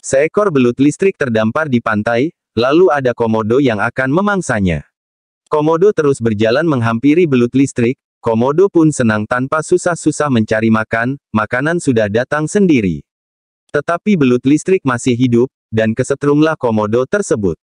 Seekor belut listrik terdampar di pantai, lalu ada komodo yang akan memangsanya. Komodo terus berjalan menghampiri belut listrik, komodo pun senang tanpa susah-susah mencari makan, makanan sudah datang sendiri. Tetapi belut listrik masih hidup, dan kesetrumlah komodo tersebut.